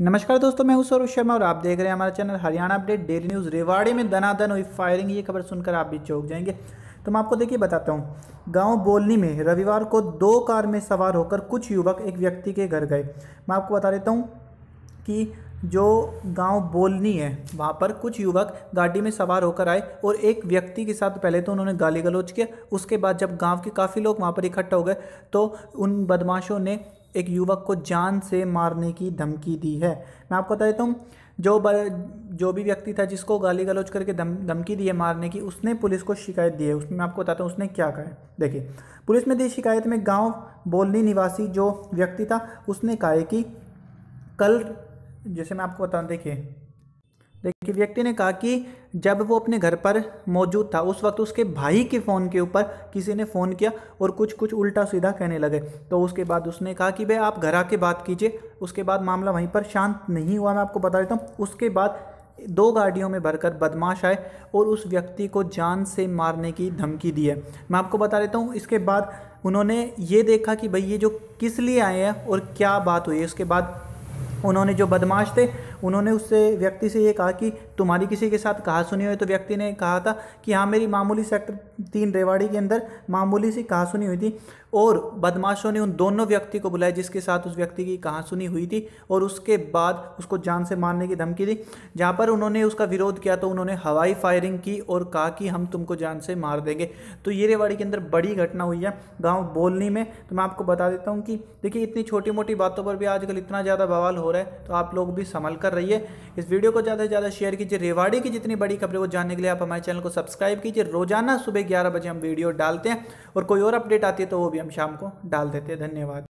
नमस्कार दोस्तों मैं हूं सौरभ शर्मा और आप देख रहे हैं हमारा channel Haryana update daily news Rewari में धनाधन हुई फायरिंग ये खबर सुनकर आप भी चौंक जाएंगे तो मैं आपको देखिए बताता हूँ गांव बोलनी में रविवार को दो कार में सवार होकर कुछ युवक एक व्यक्ति के घर गए मैं आपको बता देता हूँ कि जो गांव बोलनी है वहाँ पर कुछ युवक गाड़ी में सवार होकर आए और एक व्यक्ति के साथ पहले तो उन्होंने गाली गलोच किया उसके बाद जब गांव के काफ़ी लोग वहाँ पर इकट्ठा हो गए तो उन बदमाशों ने एक युवक को जान से मारने की धमकी दी है मैं आपको बता देता हूँ जो बर, जो भी व्यक्ति था जिसको गाली गलौज करके धम धमकी दी है मारने की उसने पुलिस को शिकायत दी है उसमें मैं आपको बताता हूँ उसने क्या कहा है देखिए पुलिस में दी शिकायत में गांव बोलनी निवासी जो व्यक्ति था उसने कहा है कि कल जैसे मैं आपको बताऊँ देखिए देखिए व्यक्ति ने कहा कि जब वो अपने घर पर मौजूद था उस वक्त उसके भाई के फ़ोन के ऊपर किसी ने फ़ोन किया और कुछ कुछ उल्टा सीधा कहने लगे तो उसके बाद उसने कहा कि भाई आप घर आके बात कीजिए उसके बाद मामला वहीं पर शांत नहीं हुआ मैं आपको बता देता हूँ उसके बाद दो गाड़ियों में भरकर बदमाश आए और उस व्यक्ति को जान से मारने की धमकी दी है मैं आपको बता देता हूँ इसके बाद उन्होंने ये देखा कि भाई ये जो किस लिए आए हैं और क्या बात हुई है उसके बाद उन्होंने जो बदमाश थे उन्होंने उससे व्यक्ति से ये कहा कि तुम्हारी किसी के साथ कहा सुनी हुई तो व्यक्ति ने कहा था कि हाँ मेरी मामूली सेक्टर तीन रेवाड़ी के अंदर मामूली सी कहा सुनी हुई थी और बदमाशों ने उन दोनों व्यक्ति को बुलाया जिसके साथ उस व्यक्ति की कहा सुनी हुई थी और उसके बाद उसको जान से मारने की धमकी दी जहाँ पर उन्होंने उसका विरोध किया तो उन्होंने हवाई फायरिंग की और कहा कि हम तुमको जान से मार देंगे तो ये रेवाड़ी के अंदर बड़ी घटना हुई है गाँव बोलनी में तो मैं आपको बता देता हूँ कि देखिए इतनी छोटी मोटी बातों पर भी आजकल इतना ज़्यादा बवाल हो रहा है तो आप लोग भी संभल कर कर रही है इस वीडियो को ज़्यादा से ज़्यादा शेयर कीजिए रेवाड़ी की जितनी बड़ी खबरें वो जानने के लिए आप हमारे चैनल को सब्सक्राइब कीजिए रोजाना सुबह ग्यारह बजे हम वीडियो डालते हैं और कोई और अपडेट आती है तो वो भी हम शाम को डाल देते हैं धन्यवाद